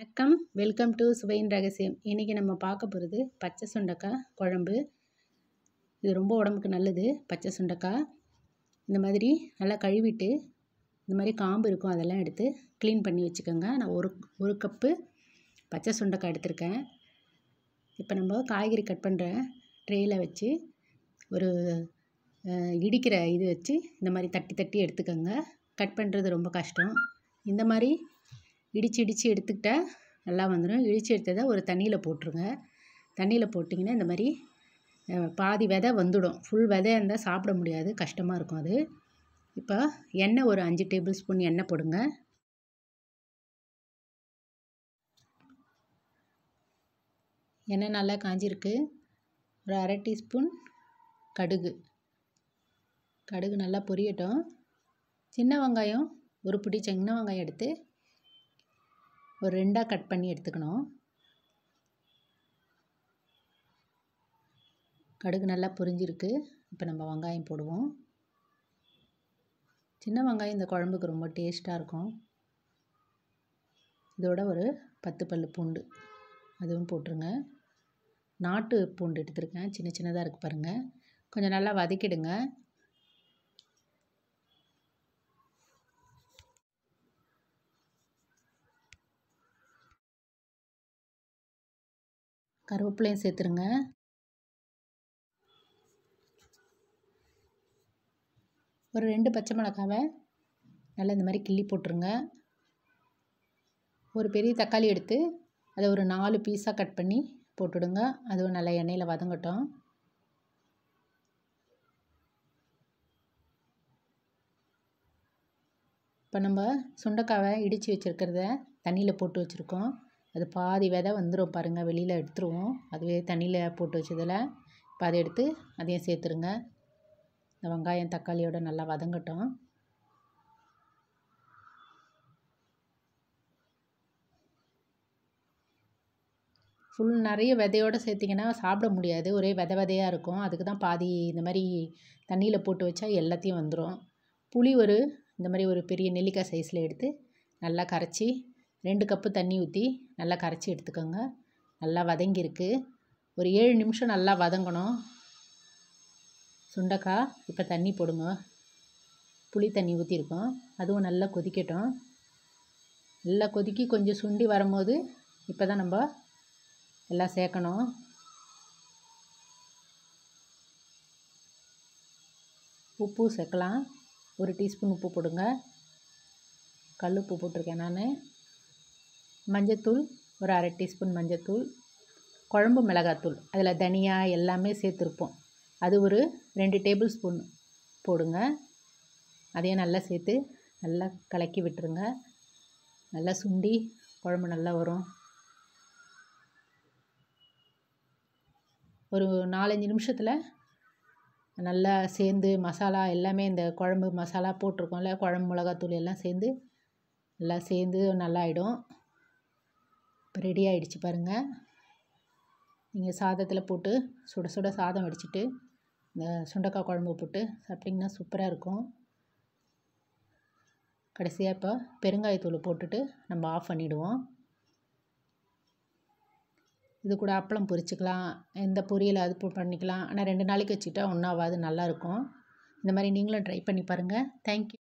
வணக்கம் welcome to சுவையின் ரகசியம் இன்றைக்கி நம்ம பார்க்க போகிறது பச்சை சுண்டக்காய் குழம்பு இது ரொம்ப உடம்புக்கு நல்லது பச்சை சுண்டக்காய் இந்த மாதிரி நல்லா கழுவிட்டு இந்த மாதிரி காம்பு இருக்கும் அதெல்லாம் எடுத்து க்ளீன் பண்ணி வச்சுக்கோங்க நான் ஒரு ஒரு கப்பு பச்சை சுண்டக்காய் எடுத்திருக்கேன் இப்போ நம்ம காய்கறி கட் பண்ணுற ட்ரேயில் வச்சு ஒரு இடிக்கிற இது வச்சு இந்த மாதிரி தட்டி தட்டி எடுத்துக்கோங்க கட் பண்ணுறது ரொம்ப கஷ்டம் இந்த மாதிரி இடித்து இடித்து எடுத்துக்கிட்டால் நல்லா வந்துடும் இடித்து எடுத்ததை ஒரு தண்ணியில் போட்டுருங்க தண்ணியில் போட்டிங்கன்னா இந்த மாதிரி பாதி விதை வந்துடும் ஃபுல் விதை இருந்தால் சாப்பிட முடியாது கஷ்டமாக இருக்கும் அது இப்போ எண்ணெய் ஒரு அஞ்சு டேபிள் ஸ்பூன் எண்ணெய் போடுங்க எண்ணெய் நல்லா காஞ்சிருக்கு ஒரு அரை டீஸ்பூன் கடுகு கடுகு நல்லா பொரியட்டும் சின்ன வெங்காயம் ஒரு பிடி சின்ன வெங்காயம் எடுத்து ஒரு ரெண்டாக கட் பண்ணி எடுத்துக்கணும் கடுகு நல்லா புரிஞ்சிருக்கு இப்போ நம்ம வெங்காயம் போடுவோம் சின்ன வெங்காயம் இந்த குழம்புக்கு ரொம்ப டேஸ்ட்டாக இருக்கும் இதோட ஒரு பத்து பல் பூண்டு அதுவும் போட்டுருங்க நாட்டு பூண்டு எடுத்திருக்கேன் சின்ன சின்னதாக இருக்குது பாருங்கள் கொஞ்சம் நல்லா வதக்கிடுங்க கருவேப்பிலையும் சேர்த்துருங்க ஒரு ரெண்டு பச்சை மிளகாவை நல்லா இந்த மாதிரி கிள்ளி போட்டுருங்க ஒரு பெரிய தக்காளி எடுத்து அதை ஒரு நாலு பீஸாக கட் பண்ணி போட்டுடுங்க அதுவும் நல்லா எண்ணெயில் வதங்கட்டும் இப்போ நம்ம சுண்டைக்காவை இடித்து வச்சுருக்கிறத தண்ணியில் போட்டு வச்சுருக்கோம் அது பாதி விதை வந்துடும் பாருங்கள் வெளியில் எடுத்துருவோம் அதுவே தண்ணியில் போட்டு வச்சதில் இப்போ அதை எடுத்து அதையும் சேர்த்துருங்க இந்த வெங்காயம் தக்காளியோட நல்லா வதங்கட்டும் ஃபுல் நிறைய விதையோடு சேர்த்திங்கன்னா சாப்பிட முடியாது ஒரே வித விதையாக இருக்கும் அதுக்கு தான் பாதி இந்த மாதிரி தண்ணியில் போட்டு வச்சா எல்லாத்தையும் வந்துடும் புளி ஒரு இந்த மாதிரி ஒரு பெரிய நெல்லிக்காய் சைஸில் எடுத்து நல்லா கரைச்சி ரெண்டு கப்பு தண்ணி ஊற்றி நல்லா கரைச்சி எடுத்துக்கோங்க நல்லா வதங்கியிருக்கு ஒரு ஏழு நிமிஷம் நல்லா வதங்கணும் சுண்டக்காய் இப்போ தண்ணி போடுங்க புளி தண்ணி ஊற்றிருக்கோம் அதுவும் நல்லா கொதிக்கட்டும் நல்லா கொதிக்கி கொஞ்சம் சுண்டி வரும்போது இப்போ தான் நம்ம எல்லாம் சேர்க்கணும் உப்பு சேர்க்கலாம் ஒரு டீஸ்பூன் உப்பு போடுங்க கல் உப்பு போட்டிருக்கேன் நான் மஞ்சத்தூள் ஒரு அரை டீஸ்பூன் மஞ்சத்தூள் குழம்பு மிளகாத்தூள் அதில் தனியா எல்லாமே சேர்த்துருப்போம் அது ஒரு ரெண்டு டேபிள் ஸ்பூன் போடுங்க அதையும் நல்லா சேர்த்து நல்லா கலக்கி விட்டுருங்க நல்லா சுண்டி குழம்பு நல்லா வரும் ஒரு நாலஞ்சு நிமிஷத்தில் நல்லா சேர்ந்து மசாலா எல்லாமே இந்த குழம்பு மசாலா போட்டிருக்கோம்ல குழம்பு மிளகாத்தூள் எல்லாம் சேர்ந்து நல்லா சேர்ந்து நல்லா ஆகிடும் இப்போ ரெடி ஆகிடுச்சு பாருங்கள் நீங்கள் சாதத்தில் போட்டு சுட சுட சாதம் வடிச்சுட்டு இந்த சுண்டக்காய் குழம்பு போட்டு சாப்பிட்டிங்கன்னா சூப்பராக இருக்கும் கடைசியாக இப்போ பெருங்காயத்தூள் போட்டுட்டு நம்ம ஆஃப் பண்ணிவிடுவோம் இது கூட அப்பளம் பொரிச்சிக்கலாம் எந்த பொரியல் அது பண்ணிக்கலாம் ஆனால் ரெண்டு நாளைக்கு வச்சுக்கிட்டா ஒன்றாவது நல்லாயிருக்கும் இந்த மாதிரி நீங்களும் ட்ரை பண்ணி பாருங்கள் தேங்க்யூ